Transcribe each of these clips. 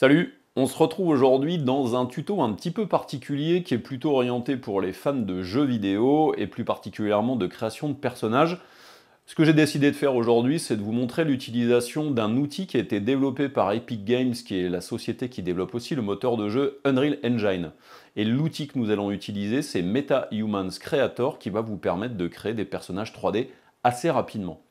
Salut on se retrouve aujourd'hui dans un tuto un petit peu particulier qui est plutôt orienté pour les fans de jeux vidéo et plus particulièrement de création de personnages. Ce que j'ai décidé de faire aujourd'hui, c'est de vous montrer l'utilisation d'un outil qui a été développé par Epic Games, qui est la société qui développe aussi le moteur de jeu Unreal Engine. Et l'outil que nous allons utiliser, c'est Meta Humans Creator, qui va vous permettre de créer des personnages 3D assez rapidement.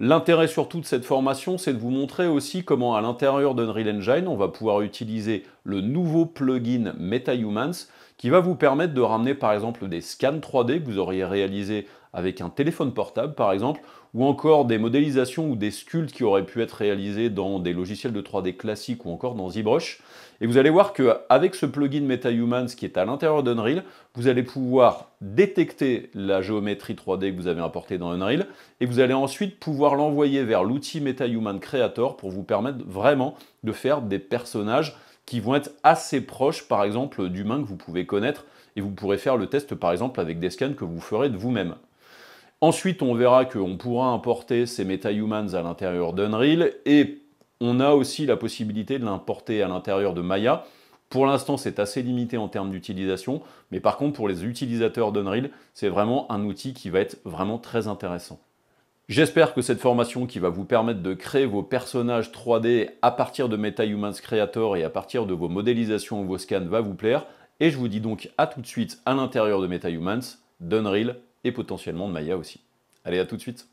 L'intérêt surtout de cette formation, c'est de vous montrer aussi comment à l'intérieur d'Unreal Engine, on va pouvoir utiliser le nouveau plugin MetaHumans qui va vous permettre de ramener par exemple des scans 3D que vous auriez réalisés avec un téléphone portable par exemple, ou encore des modélisations ou des sculptes qui auraient pu être réalisés dans des logiciels de 3D classiques ou encore dans ZBrush. Et vous allez voir qu'avec ce plugin MetaHumans qui est à l'intérieur d'Unreal, vous allez pouvoir détecter la géométrie 3D que vous avez importée dans Unreal et vous allez ensuite pouvoir l'envoyer vers l'outil MetaHuman Creator pour vous permettre vraiment de faire des personnages qui vont être assez proches, par exemple, d'humains que vous pouvez connaître, et vous pourrez faire le test, par exemple, avec des scans que vous ferez de vous-même. Ensuite, on verra qu'on pourra importer ces MetaHumans à l'intérieur d'Unreal, et on a aussi la possibilité de l'importer à l'intérieur de Maya. Pour l'instant, c'est assez limité en termes d'utilisation, mais par contre, pour les utilisateurs d'Unreal, c'est vraiment un outil qui va être vraiment très intéressant. J'espère que cette formation qui va vous permettre de créer vos personnages 3D à partir de MetaHumans Creator et à partir de vos modélisations ou vos scans va vous plaire. Et je vous dis donc à tout de suite à l'intérieur de MetaHumans, d'Unreal et potentiellement de Maya aussi. Allez, à tout de suite